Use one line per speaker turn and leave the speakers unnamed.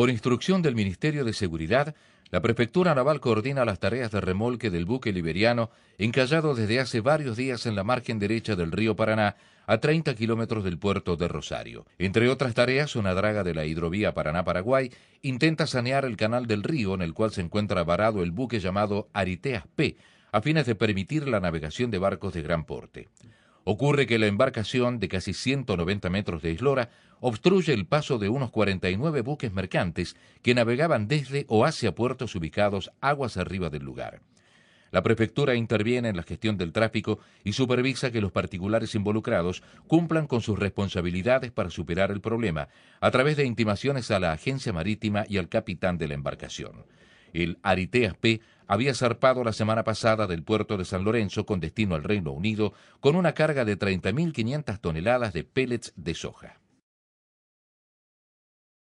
Por instrucción del Ministerio de Seguridad, la Prefectura Naval coordina las tareas de remolque del buque liberiano encallado desde hace varios días en la margen derecha del río Paraná, a 30 kilómetros del puerto de Rosario. Entre otras tareas, una draga de la hidrovía Paraná-Paraguay intenta sanear el canal del río en el cual se encuentra varado el buque llamado Ariteas P, a fines de permitir la navegación de barcos de gran porte ocurre que la embarcación de casi 190 metros de eslora obstruye el paso de unos 49 buques mercantes que navegaban desde o hacia puertos ubicados aguas arriba del lugar. La prefectura interviene en la gestión del tráfico y supervisa que los particulares involucrados cumplan con sus responsabilidades para superar el problema a través de intimaciones a la agencia marítima y al capitán de la embarcación. El Ariteas P había zarpado la semana pasada del puerto de San Lorenzo con destino al Reino Unido con una carga de 30.500 toneladas de pellets de soja.